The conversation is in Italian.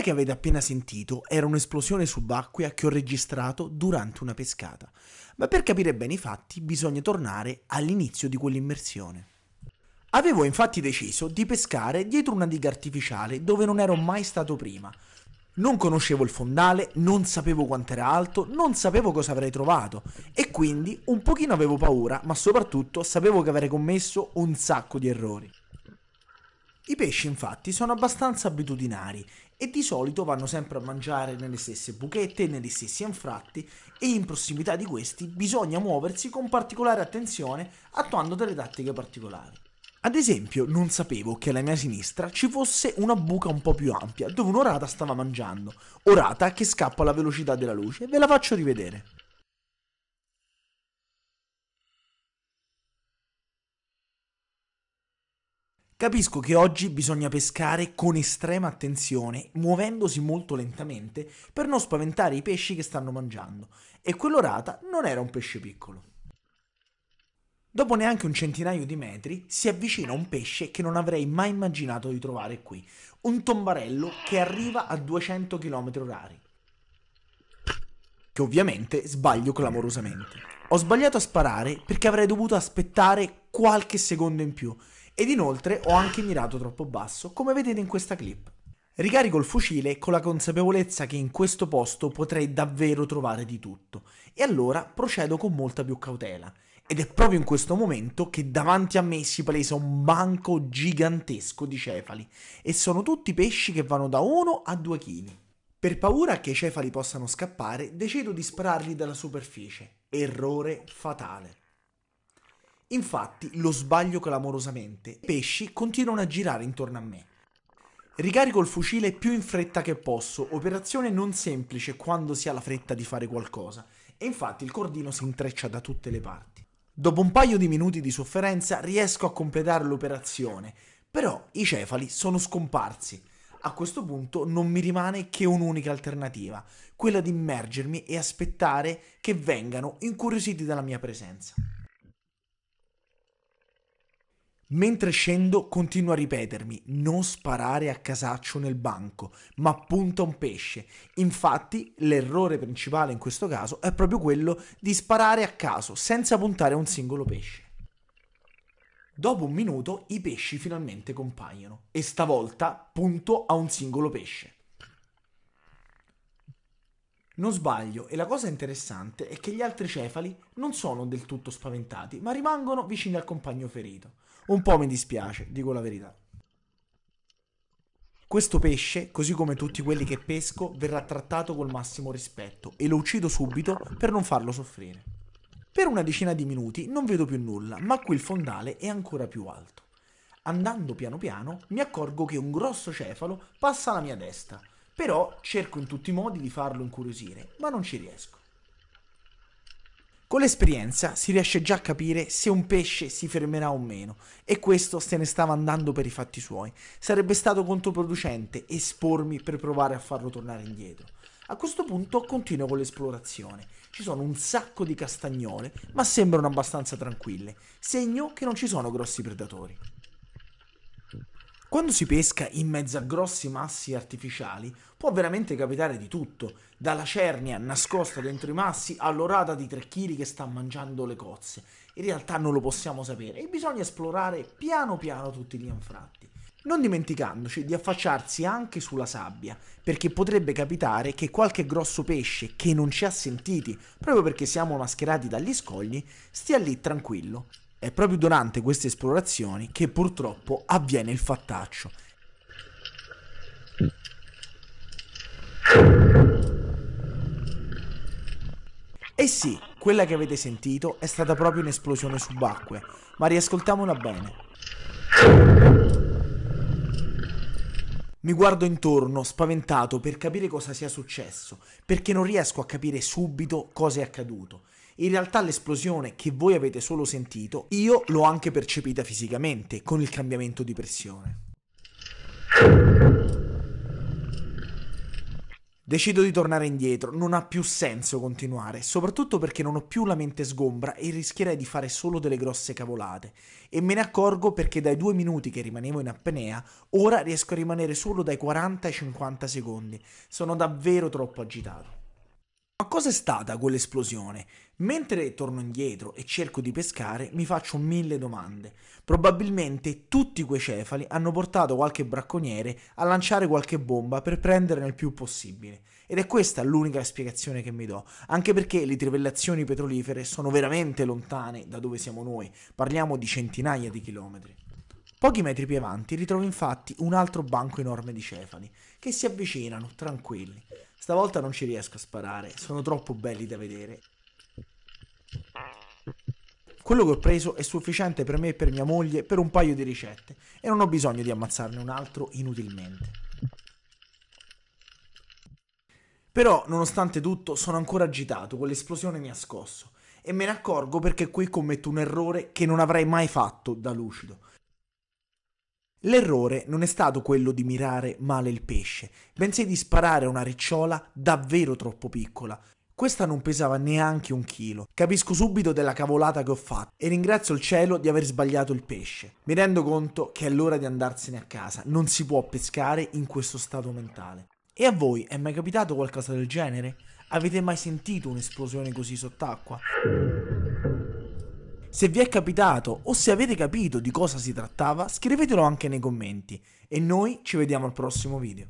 Quella che avete appena sentito era un'esplosione subacquea che ho registrato durante una pescata, ma per capire bene i fatti bisogna tornare all'inizio di quell'immersione. Avevo infatti deciso di pescare dietro una diga artificiale dove non ero mai stato prima. Non conoscevo il fondale, non sapevo quanto era alto, non sapevo cosa avrei trovato e quindi un pochino avevo paura, ma soprattutto sapevo che avrei commesso un sacco di errori. I pesci infatti sono abbastanza abitudinari e di solito vanno sempre a mangiare nelle stesse buchette, negli stessi anfratti e in prossimità di questi bisogna muoversi con particolare attenzione attuando delle tattiche particolari. Ad esempio, non sapevo che alla mia sinistra ci fosse una buca un po' più ampia dove un'orata stava mangiando, orata che scappa alla velocità della luce, ve la faccio rivedere. Capisco che oggi bisogna pescare con estrema attenzione, muovendosi molto lentamente, per non spaventare i pesci che stanno mangiando, e quell'orata non era un pesce piccolo. Dopo neanche un centinaio di metri si avvicina un pesce che non avrei mai immaginato di trovare qui, un tombarello che arriva a 200 km h Che ovviamente sbaglio clamorosamente. Ho sbagliato a sparare perché avrei dovuto aspettare qualche secondo in più ed inoltre ho anche mirato troppo basso, come vedete in questa clip. Ricarico il fucile con la consapevolezza che in questo posto potrei davvero trovare di tutto, e allora procedo con molta più cautela. Ed è proprio in questo momento che davanti a me si palesa un banco gigantesco di cefali, e sono tutti pesci che vanno da 1 a 2 kg. Per paura che i cefali possano scappare, decido di spararli dalla superficie. Errore fatale. Infatti lo sbaglio clamorosamente. I pesci continuano a girare intorno a me. Ricarico il fucile più in fretta che posso, operazione non semplice quando si ha la fretta di fare qualcosa, e infatti il cordino si intreccia da tutte le parti. Dopo un paio di minuti di sofferenza riesco a completare l'operazione, però i cefali sono scomparsi. A questo punto non mi rimane che un'unica alternativa, quella di immergermi e aspettare che vengano incuriositi dalla mia presenza. Mentre scendo continuo a ripetermi non sparare a casaccio nel banco, ma punta un pesce. Infatti l'errore principale in questo caso è proprio quello di sparare a caso, senza puntare a un singolo pesce. Dopo un minuto i pesci finalmente compaiono e stavolta punto a un singolo pesce. Non sbaglio, e la cosa interessante è che gli altri cefali non sono del tutto spaventati, ma rimangono vicini al compagno ferito. Un po' mi dispiace, dico la verità. Questo pesce, così come tutti quelli che pesco, verrà trattato col massimo rispetto e lo uccido subito per non farlo soffrire. Per una decina di minuti non vedo più nulla, ma qui il fondale è ancora più alto. Andando piano piano mi accorgo che un grosso cefalo passa alla mia destra però cerco in tutti i modi di farlo incuriosire, ma non ci riesco. Con l'esperienza si riesce già a capire se un pesce si fermerà o meno, e questo se ne stava andando per i fatti suoi. Sarebbe stato controproducente espormi per provare a farlo tornare indietro. A questo punto continuo con l'esplorazione. Ci sono un sacco di castagnole, ma sembrano abbastanza tranquille, segno che non ci sono grossi predatori. Quando si pesca in mezzo a grossi massi artificiali può veramente capitare di tutto, dalla cernia nascosta dentro i massi all'orata di 3 kg che sta mangiando le cozze. In realtà non lo possiamo sapere e bisogna esplorare piano piano tutti gli anfratti. Non dimenticandoci di affacciarsi anche sulla sabbia, perché potrebbe capitare che qualche grosso pesce che non ci ha sentiti, proprio perché siamo mascherati dagli scogli, stia lì tranquillo è proprio durante queste esplorazioni che purtroppo avviene il fattaccio. E eh sì, quella che avete sentito è stata proprio un'esplosione subacquea, ma riascoltiamola bene. Mi guardo intorno, spaventato, per capire cosa sia successo, perché non riesco a capire subito cosa è accaduto in realtà l'esplosione che voi avete solo sentito, io l'ho anche percepita fisicamente con il cambiamento di pressione. Decido di tornare indietro, non ha più senso continuare, soprattutto perché non ho più la mente sgombra e rischierei di fare solo delle grosse cavolate. E me ne accorgo perché dai due minuti che rimanevo in apnea, ora riesco a rimanere solo dai 40 ai 50 secondi. Sono davvero troppo agitato. Ma cos'è stata quell'esplosione? Mentre torno indietro e cerco di pescare, mi faccio mille domande. Probabilmente tutti quei cefali hanno portato qualche bracconiere a lanciare qualche bomba per prenderne il più possibile. Ed è questa l'unica spiegazione che mi do, anche perché le trivellazioni petrolifere sono veramente lontane da dove siamo noi, parliamo di centinaia di chilometri. Pochi metri più avanti ritrovo infatti un altro banco enorme di cefali, che si avvicinano tranquilli. Stavolta non ci riesco a sparare, sono troppo belli da vedere. Quello che ho preso è sufficiente per me e per mia moglie per un paio di ricette e non ho bisogno di ammazzarne un altro inutilmente. Però, nonostante tutto, sono ancora agitato, quell'esplosione mi ha scosso e me ne accorgo perché qui commetto un errore che non avrei mai fatto da lucido. L'errore non è stato quello di mirare male il pesce, bensì di sparare una ricciola davvero troppo piccola. Questa non pesava neanche un chilo. Capisco subito della cavolata che ho fatto e ringrazio il cielo di aver sbagliato il pesce. Mi rendo conto che è l'ora di andarsene a casa, non si può pescare in questo stato mentale. E a voi è mai capitato qualcosa del genere? Avete mai sentito un'esplosione così sott'acqua? Se vi è capitato o se avete capito di cosa si trattava, scrivetelo anche nei commenti e noi ci vediamo al prossimo video.